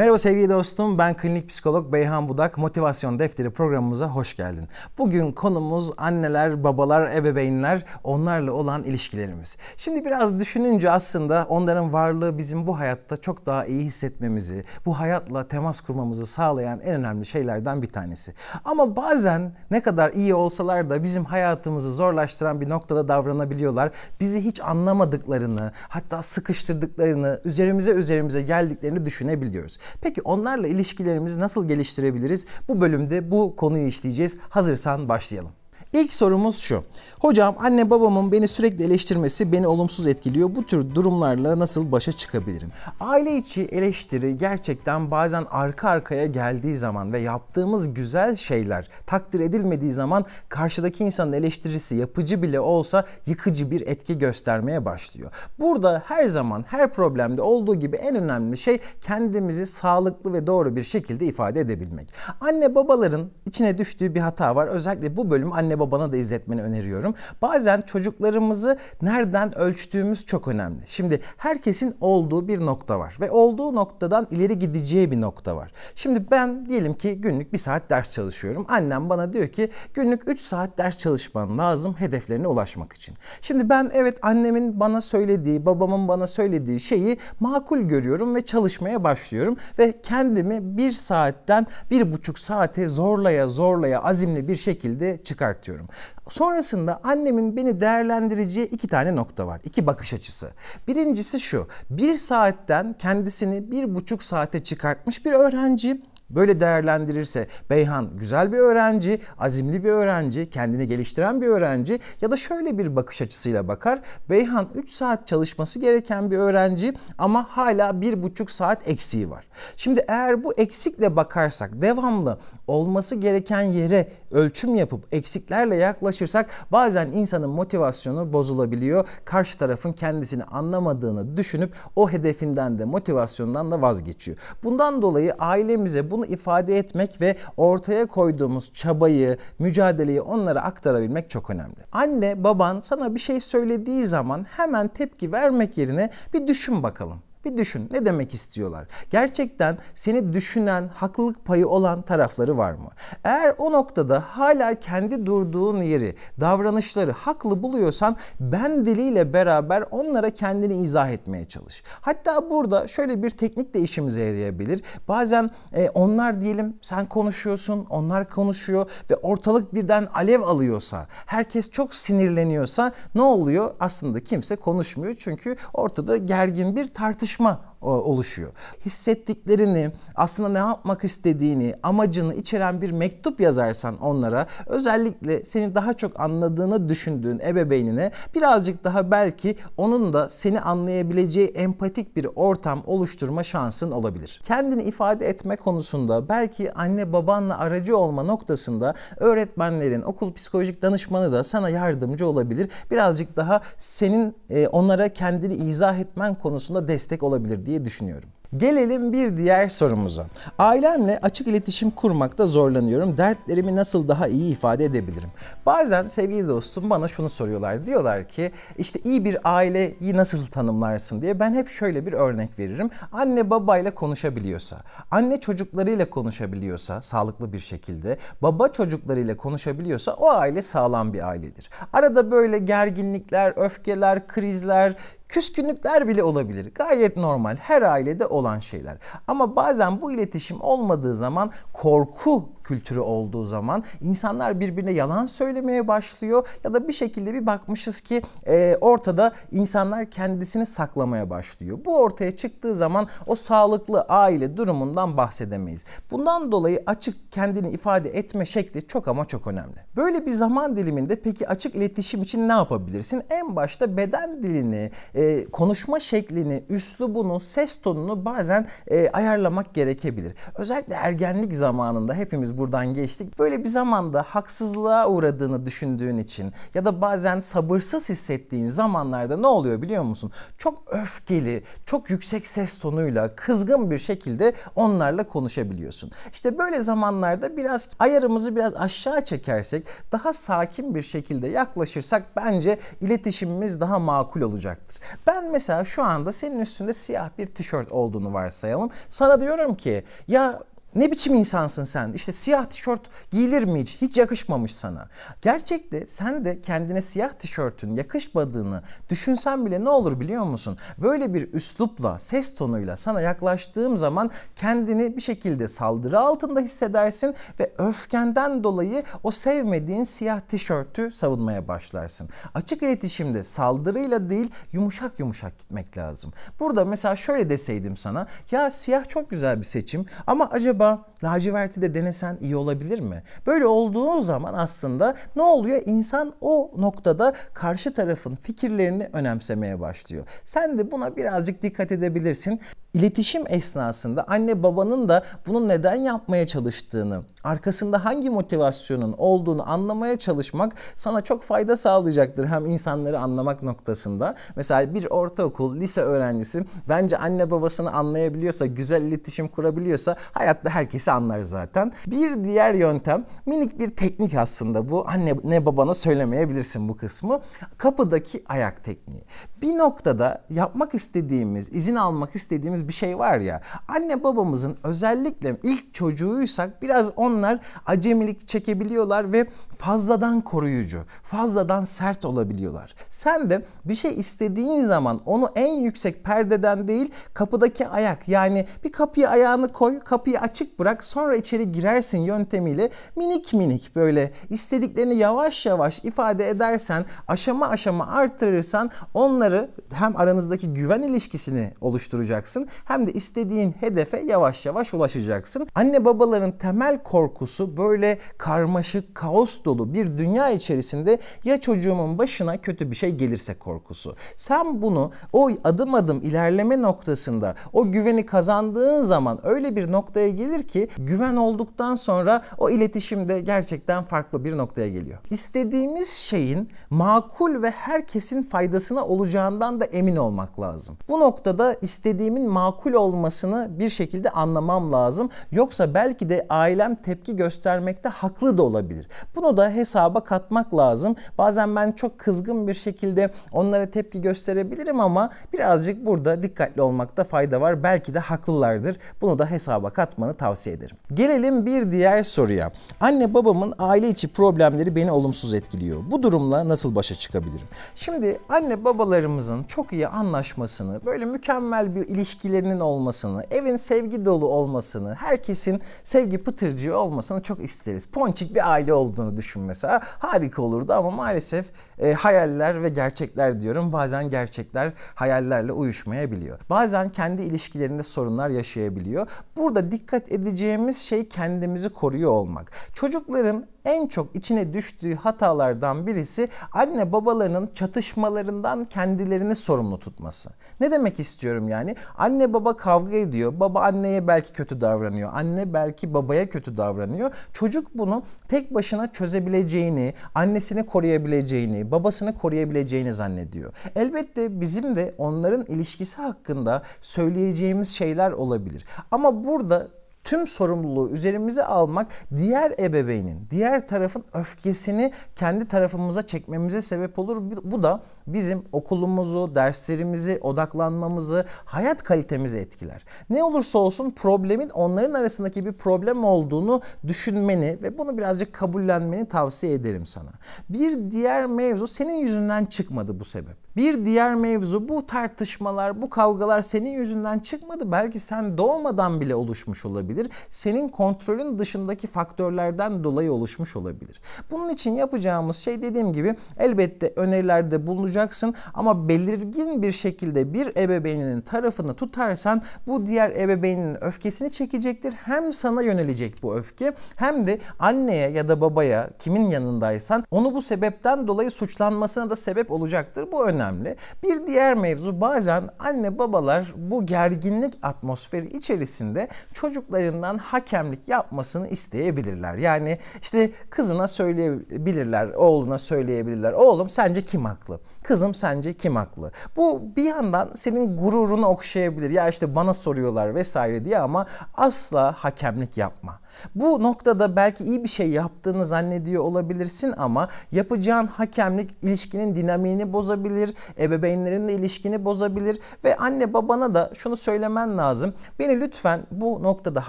Merhaba sevgili dostum, ben klinik psikolog Beyhan Budak. Motivasyon Defteri programımıza hoş geldin. Bugün konumuz anneler, babalar, ebeveynler, onlarla olan ilişkilerimiz. Şimdi biraz düşününce aslında onların varlığı bizim bu hayatta çok daha iyi hissetmemizi, bu hayatla temas kurmamızı sağlayan en önemli şeylerden bir tanesi. Ama bazen ne kadar iyi olsalar da bizim hayatımızı zorlaştıran bir noktada davranabiliyorlar. Bizi hiç anlamadıklarını, hatta sıkıştırdıklarını, üzerimize üzerimize geldiklerini düşünebiliyoruz. Peki onlarla ilişkilerimizi nasıl geliştirebiliriz? Bu bölümde bu konuyu işleyeceğiz. Hazırsan başlayalım. İlk sorumuz şu. Hocam anne babamın beni sürekli eleştirmesi beni olumsuz etkiliyor. Bu tür durumlarla nasıl başa çıkabilirim? Aile içi eleştiri gerçekten bazen arka arkaya geldiği zaman ve yaptığımız güzel şeyler takdir edilmediği zaman karşıdaki insanın eleştirisi yapıcı bile olsa yıkıcı bir etki göstermeye başlıyor. Burada her zaman her problemde olduğu gibi en önemli şey kendimizi sağlıklı ve doğru bir şekilde ifade edebilmek. Anne babaların içine düştüğü bir hata var. Özellikle bu bölüm anne babana da izletmeni öneriyorum. Bazen çocuklarımızı nereden ölçtüğümüz çok önemli. Şimdi herkesin olduğu bir nokta var ve olduğu noktadan ileri gideceği bir nokta var. Şimdi ben diyelim ki günlük bir saat ders çalışıyorum. Annem bana diyor ki günlük 3 saat ders çalışman lazım hedeflerine ulaşmak için. Şimdi ben evet annemin bana söylediği, babamın bana söylediği şeyi makul görüyorum ve çalışmaya başlıyorum ve kendimi bir saatten bir buçuk saate zorlaya zorlaya azimli bir şekilde çıkartıyorum anlatıyorum. Sonrasında annemin beni değerlendireceği iki tane nokta var. iki bakış açısı. Birincisi şu. Bir saatten kendisini bir buçuk saate çıkartmış bir öğrenci böyle değerlendirirse Beyhan güzel bir öğrenci, azimli bir öğrenci, kendini geliştiren bir öğrenci ya da şöyle bir bakış açısıyla bakar. Beyhan 3 saat çalışması gereken bir öğrenci ama hala 1,5 saat eksiği var. Şimdi eğer bu eksikle bakarsak devamlı olması gereken yere ölçüm yapıp eksiklerle yaklaşırsak bazen insanın motivasyonu bozulabiliyor. Karşı tarafın kendisini anlamadığını düşünüp o hedefinden de motivasyondan da vazgeçiyor. Bundan dolayı ailemize bunu ifade etmek ve ortaya koyduğumuz çabayı, mücadeleyi onlara aktarabilmek çok önemli. Anne, baban sana bir şey söylediği zaman hemen tepki vermek yerine bir düşün bakalım. Bir düşün ne demek istiyorlar? Gerçekten seni düşünen, haklılık payı olan tarafları var mı? Eğer o noktada hala kendi durduğun yeri, davranışları haklı buluyorsan ben diliyle beraber onlara kendini izah etmeye çalış. Hatta burada şöyle bir teknik de işimize yarayabilir. Bazen e, onlar diyelim sen konuşuyorsun, onlar konuşuyor ve ortalık birden alev alıyorsa, herkes çok sinirleniyorsa ne oluyor? Aslında kimse konuşmuyor çünkü ortada gergin bir tartışma tartışma e, oluşuyor. Hissettiklerini, aslında ne yapmak istediğini, amacını içeren bir mektup yazarsan onlara özellikle seni daha çok anladığını düşündüğün ebeveynine birazcık daha belki onun da seni anlayabileceği empatik bir ortam oluşturma şansın olabilir. Kendini ifade etme konusunda belki anne babanla aracı olma noktasında öğretmenlerin, okul psikolojik danışmanı da sana yardımcı olabilir. Birazcık daha senin e, onlara kendini izah etmen konusunda destek olabilir diye düşünüyorum. Gelelim bir diğer sorumuza. Ailemle açık iletişim kurmakta zorlanıyorum. Dertlerimi nasıl daha iyi ifade edebilirim? Bazen sevgili dostum bana şunu soruyorlar. Diyorlar ki işte iyi bir aileyi nasıl tanımlarsın diye. Ben hep şöyle bir örnek veririm. Anne babayla konuşabiliyorsa, anne çocuklarıyla konuşabiliyorsa sağlıklı bir şekilde, baba çocuklarıyla konuşabiliyorsa o aile sağlam bir ailedir. Arada böyle gerginlikler, öfkeler, krizler, Küskünlükler bile olabilir. Gayet normal. Her ailede olan şeyler. Ama bazen bu iletişim olmadığı zaman korku kültürü olduğu zaman insanlar birbirine yalan söylemeye başlıyor ya da bir şekilde bir bakmışız ki e, ortada insanlar kendisini saklamaya başlıyor. Bu ortaya çıktığı zaman o sağlıklı aile durumundan bahsedemeyiz. Bundan dolayı açık kendini ifade etme şekli çok ama çok önemli. Böyle bir zaman diliminde peki açık iletişim için ne yapabilirsin? En başta beden dilini, e, konuşma şeklini, üslubunu, ses tonunu bazen e, ayarlamak gerekebilir. Özellikle ergenlik zamanında hepimiz hepimiz buradan geçtik. Böyle bir zamanda haksızlığa uğradığını düşündüğün için ya da bazen sabırsız hissettiğin zamanlarda ne oluyor biliyor musun? Çok öfkeli, çok yüksek ses tonuyla, kızgın bir şekilde onlarla konuşabiliyorsun. İşte böyle zamanlarda biraz ayarımızı biraz aşağı çekersek, daha sakin bir şekilde yaklaşırsak bence iletişimimiz daha makul olacaktır. Ben mesela şu anda senin üstünde siyah bir tişört olduğunu varsayalım. Sana diyorum ki ya ne biçim insansın sen? İşte siyah tişört giyilir mi hiç? Hiç yakışmamış sana. Gerçekte sen de kendine siyah tişörtün yakışmadığını düşünsen bile ne olur biliyor musun? Böyle bir üslupla, ses tonuyla sana yaklaştığım zaman kendini bir şekilde saldırı altında hissedersin ve öfkenden dolayı o sevmediğin siyah tişörtü savunmaya başlarsın. Açık iletişimde saldırıyla değil yumuşak yumuşak gitmek lazım. Burada mesela şöyle deseydim sana ya siyah çok güzel bir seçim ama acaba acaba laciverti de denesen iyi olabilir mi? Böyle olduğu zaman aslında ne oluyor? İnsan o noktada karşı tarafın fikirlerini önemsemeye başlıyor. Sen de buna birazcık dikkat edebilirsin iletişim esnasında anne babanın da bunu neden yapmaya çalıştığını, arkasında hangi motivasyonun olduğunu anlamaya çalışmak sana çok fayda sağlayacaktır hem insanları anlamak noktasında. Mesela bir ortaokul, lise öğrencisi bence anne babasını anlayabiliyorsa, güzel iletişim kurabiliyorsa hayatta herkesi anlar zaten. Bir diğer yöntem, minik bir teknik aslında bu. Anne ne babana söylemeyebilirsin bu kısmı. Kapıdaki ayak tekniği. Bir noktada yapmak istediğimiz, izin almak istediğimiz dediğimiz bir şey var ya. Anne babamızın özellikle ilk çocuğuysak biraz onlar acemilik çekebiliyorlar ve fazladan koruyucu, fazladan sert olabiliyorlar. Sen de bir şey istediğin zaman onu en yüksek perdeden değil kapıdaki ayak yani bir kapıya ayağını koy, kapıyı açık bırak sonra içeri girersin yöntemiyle minik minik böyle istediklerini yavaş yavaş ifade edersen, aşama aşama artırırsan onları hem aranızdaki güven ilişkisini oluşturacaksın hem de istediğin hedefe yavaş yavaş ulaşacaksın. Anne babaların temel korkusu böyle karmaşık, kaos dolu bir dünya içerisinde ya çocuğumun başına kötü bir şey gelirse korkusu. Sen bunu o adım adım ilerleme noktasında o güveni kazandığın zaman öyle bir noktaya gelir ki güven olduktan sonra o iletişimde gerçekten farklı bir noktaya geliyor. İstediğimiz şeyin makul ve herkesin faydasına olacağından da emin olmak lazım. Bu noktada istediğimin makul olmasını bir şekilde anlamam lazım. Yoksa belki de ailem tepki göstermekte haklı da olabilir. Bunu da da hesaba katmak lazım. Bazen ben çok kızgın bir şekilde onlara tepki gösterebilirim ama birazcık burada dikkatli olmakta fayda var. Belki de haklılardır. Bunu da hesaba katmanı tavsiye ederim. Gelelim bir diğer soruya. Anne babamın aile içi problemleri beni olumsuz etkiliyor. Bu durumla nasıl başa çıkabilirim? Şimdi anne babalarımızın çok iyi anlaşmasını, böyle mükemmel bir ilişkilerinin olmasını, evin sevgi dolu olmasını, herkesin sevgi pıtırcığı olmasını çok isteriz. Ponçik bir aile olduğunu düşün düşün mesela. Harika olurdu ama maalesef e, hayaller ve gerçekler diyorum. Bazen gerçekler hayallerle uyuşmayabiliyor. Bazen kendi ilişkilerinde sorunlar yaşayabiliyor. Burada dikkat edeceğimiz şey kendimizi koruyor olmak. Çocukların en çok içine düştüğü hatalardan birisi anne babalarının çatışmalarından kendilerini sorumlu tutması. Ne demek istiyorum yani? Anne baba kavga ediyor. Baba anneye belki kötü davranıyor. Anne belki babaya kötü davranıyor. Çocuk bunu tek başına çözebileceğini, annesini koruyabileceğini, babasını koruyabileceğini zannediyor. Elbette bizim de onların ilişkisi hakkında söyleyeceğimiz şeyler olabilir. Ama burada tüm sorumluluğu üzerimize almak diğer ebeveynin, diğer tarafın öfkesini kendi tarafımıza çekmemize sebep olur. Bu da bizim okulumuzu, derslerimizi, odaklanmamızı, hayat kalitemizi etkiler. Ne olursa olsun problemin onların arasındaki bir problem olduğunu düşünmeni ve bunu birazcık kabullenmeni tavsiye ederim sana. Bir diğer mevzu senin yüzünden çıkmadı bu sebep. Bir diğer mevzu bu tartışmalar, bu kavgalar senin yüzünden çıkmadı. Belki sen doğmadan bile oluşmuş olabilir. Senin kontrolün dışındaki faktörlerden dolayı oluşmuş olabilir. Bunun için yapacağımız şey dediğim gibi elbette önerilerde bulunacaksın ama belirgin bir şekilde bir ebeveynin tarafını tutarsan bu diğer ebeveynin öfkesini çekecektir. Hem sana yönelecek bu öfke hem de anneye ya da babaya kimin yanındaysan onu bu sebepten dolayı suçlanmasına da sebep olacaktır. Bu önemli önemli. Bir diğer mevzu bazen anne babalar bu gerginlik atmosferi içerisinde çocuklarından hakemlik yapmasını isteyebilirler. Yani işte kızına söyleyebilirler, oğluna söyleyebilirler. Oğlum sence kim haklı? Kızım sence kim haklı? Bu bir yandan senin gururunu okşayabilir. Ya işte bana soruyorlar vesaire diye ama asla hakemlik yapma. Bu noktada belki iyi bir şey yaptığını zannediyor olabilirsin ama yapacağın hakemlik ilişkinin dinamiğini bozabilir, ebeveynlerinle ilişkini bozabilir ve anne babana da şunu söylemen lazım. Beni lütfen bu noktada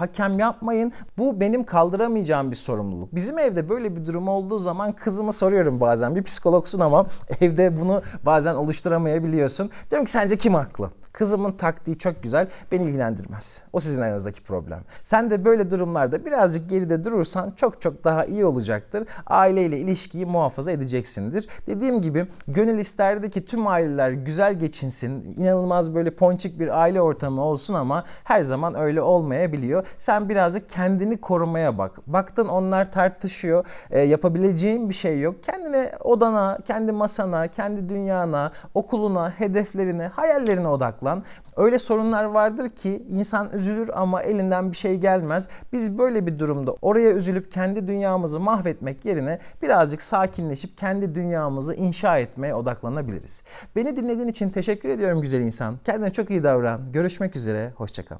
hakem yapmayın. Bu benim kaldıramayacağım bir sorumluluk. Bizim evde böyle bir durum olduğu zaman kızımı soruyorum bazen. Bir psikologsun ama evde bunu bazen oluşturamayabiliyorsun. Diyorum ki sence kim haklı? Kızımın taktiği çok güzel. Beni ilgilendirmez. O sizin aranızdaki problem. Sen de böyle durumlarda birazcık geride durursan çok çok daha iyi olacaktır. Aileyle ilişkiyi muhafaza edeceksindir. Dediğim gibi gönül isterdi ki tüm aileler güzel geçinsin. inanılmaz böyle ponçik bir aile ortamı olsun ama her zaman öyle olmayabiliyor. Sen birazcık kendini korumaya bak. Baktın onlar tartışıyor. E, yapabileceğin bir şey yok. Kendine odana, kendi masana, kendi dünyana, okuluna, hedeflerine, hayallerine odaklan odaklan. Öyle sorunlar vardır ki insan üzülür ama elinden bir şey gelmez. Biz böyle bir durumda oraya üzülüp kendi dünyamızı mahvetmek yerine birazcık sakinleşip kendi dünyamızı inşa etmeye odaklanabiliriz. Beni dinlediğin için teşekkür ediyorum güzel insan. Kendine çok iyi davran. Görüşmek üzere. Hoşçakal.